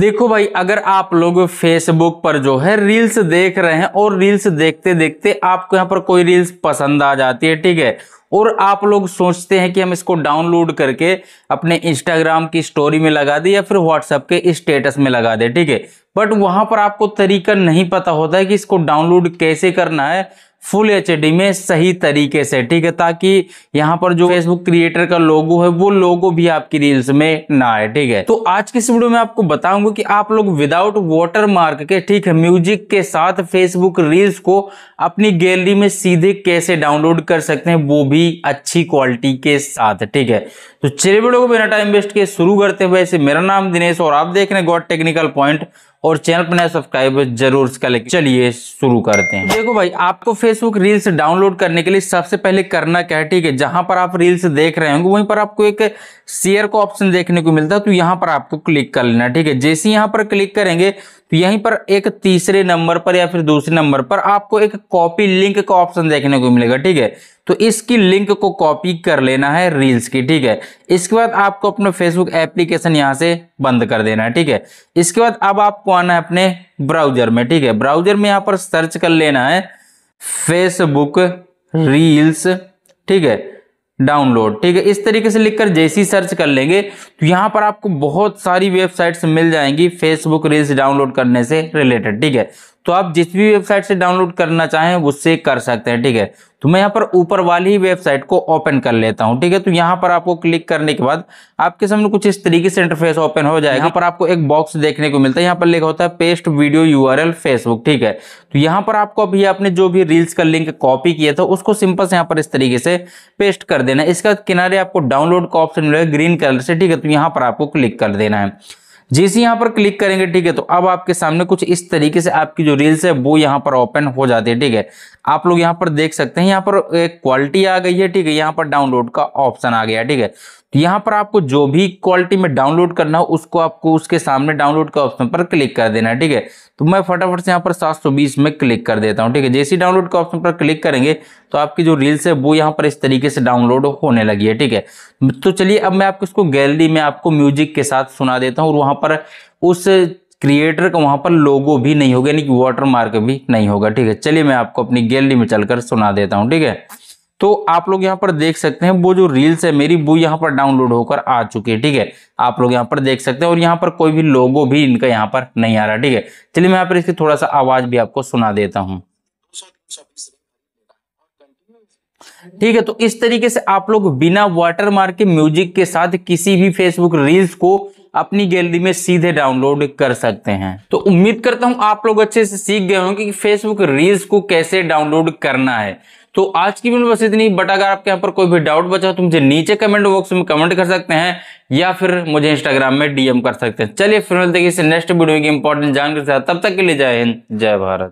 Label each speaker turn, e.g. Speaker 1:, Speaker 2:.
Speaker 1: देखो भाई अगर आप लोग फेसबुक पर जो है रील्स देख रहे हैं और रील्स देखते देखते आपको यहाँ पर कोई रील्स पसंद आ जाती है ठीक है और आप लोग सोचते हैं कि हम इसको डाउनलोड करके अपने इंस्टाग्राम की स्टोरी में लगा दें या फिर व्हाट्सएप के स्टेटस में लगा दें ठीक है बट वहां पर आपको तरीका नहीं पता होता है कि इसको डाउनलोड कैसे करना है फुल एच में सही तरीके से ठीक है ताकि यहाँ पर जो फेसबुक क्रिएटर का लोगो है वो लोगो भी आपकी रील्स में ना आए ठीक है तो आज की इस वीडियो में आपको बताऊंगा कि आप लोग विदाउट वॉटर मार्क के ठीक है म्यूजिक के साथ फेसबुक रील्स को अपनी गैलरी में सीधे कैसे डाउनलोड कर सकते हैं वो भी अच्छी क्वालिटी के साथ ठीक है तो चलिए वीडियो को बिना टाइम वेस्ट के शुरू करते हुए ऐसे मेरा नाम दिनेश और आप देख रहे हैं गॉड टेक्निकल पॉइंट और चैनल पर नया सब्सक्राइब जरूर इसका लेके चलिए शुरू करते हैं देखो भाई आपको फेसबुक रील्स डाउनलोड करने के लिए सबसे पहले करना क्या है ठीक है जहां पर आप रील्स देख रहे होंगे वहीं पर आपको एक शेयर का ऑप्शन देखने को मिलता है तो यहां पर आपको क्लिक कर लेना ठीक है जैसे यहां पर क्लिक करेंगे तो यहीं पर एक तीसरे नंबर पर या फिर दूसरे नंबर पर आपको एक कॉपी लिंक का ऑप्शन देखने को मिलेगा ठीक है तो इसकी लिंक को कॉपी कर लेना है रील्स की ठीक है इसके बाद आपको अपने फेसबुक एप्लीकेशन यहां से बंद कर देना है ठीक है इसके बाद अब आपको आना है अपने ब्राउजर में ठीक है ब्राउजर में यहाँ पर सर्च कर लेना है फेसबुक रील्स ठीक है डाउनलोड ठीक है इस तरीके से लिखकर जैसे ही सर्च कर लेंगे तो यहाँ पर आपको बहुत सारी वेबसाइट्स मिल जाएंगी फेसबुक रील्स डाउनलोड करने से रिलेटेड ठीक है तो आप जिस भी वेबसाइट से डाउनलोड करना चाहें उससे कर सकते हैं ठीक है तो मैं यहाँ पर ऊपर वाली वेबसाइट को ओपन कर लेता हूँ ठीक है तो यहाँ पर आपको क्लिक करने के बाद आपके सामने कुछ इस तरीके से इंटरफेस ओपन हो जाएगा यहाँ पर आपको एक बॉक्स देखने को मिलता है यहाँ पर लिखा होता है पेस्ट वीडियो एल फेसबुक ठीक है तो यहाँ पर आपको अभी आपने जो भी रील्स का लिंक कॉपी किया था उसको सिंपल से यहाँ पर इस तरीके से पेस्ट कर देना है इसका किनारे आपको डाउनलोड का ऑप्शन मिलेगा ग्रीन कलर से ठीक है तो यहाँ पर आपको क्लिक कर देना है जैसे यहाँ पर क्लिक करेंगे ठीक है तो अब आपके सामने कुछ इस तरीके से आपकी जो रील्स है वो यहाँ पर ओपन हो जाती है ठीक है आप लोग यहाँ पर देख सकते हैं यहाँ पर एक क्वालिटी आ गई है ठीक है यहाँ पर डाउनलोड का ऑप्शन आ गया ठीक है तो यहाँ पर आपको जो भी क्वालिटी में डाउनलोड करना हो उसको आपको उसके सामने डाउनलोड का ऑप्शन पर क्लिक कर देना है ठीक है तो मैं फटाफट से यहाँ पर 720 में क्लिक कर देता हूँ ठीक है जैसे डाउनलोड का ऑप्शन पर क्लिक करेंगे तो आपकी जो रील्स है वो यहाँ पर इस तरीके से डाउनलोड होने लगी है ठीक है तो चलिए अब मैं आपको इसको गैलरी में आपको म्यूजिक के साथ सुना देता हूँ और वहाँ पर उस क्रिएटर का वहाँ पर लोगो भी नहीं होगा यानी कि वाटर मार्क भी नहीं होगा ठीक है चलिए मैं आपको अपनी गैलरी में चलकर सुना देता हूँ ठीक है तो आप लोग यहाँ पर देख सकते हैं वो जो रील्स है मेरी वो यहाँ पर डाउनलोड होकर आ चुकी है ठीक है आप लोग यहाँ पर देख सकते हैं और यहाँ पर कोई भी लोगो भी इनका यहाँ पर नहीं आ रहा ठीक है चलिए मैं यहाँ पर इसकी थोड़ा सा आवाज भी आपको सुना देता हूँ ठीक है तो इस तरीके से आप लोग बिना वाटरमार्क के म्यूजिक के साथ किसी भी फेसबुक रील्स को अपनी गैलरी में सीधे डाउनलोड कर सकते हैं तो उम्मीद करता हूं आप लोग अच्छे से सीख गए होंगे कि फेसबुक रील्स को कैसे डाउनलोड करना है तो आज की वीडियो बस इतनी बट अगर आपके यहाँ पर कोई भी डाउट बचा हो तो मुझे नीचे कमेंट बॉक्स में कमेंट कर सकते हैं या फिर मुझे इंस्टाग्राम में डीएम कर सकते हैं चलिए फिर मिलते हैं किसी नेक्स्ट वीडियो की इंपॉर्टेंट जानकारी तब तक के लिए जय हिंद जय भारत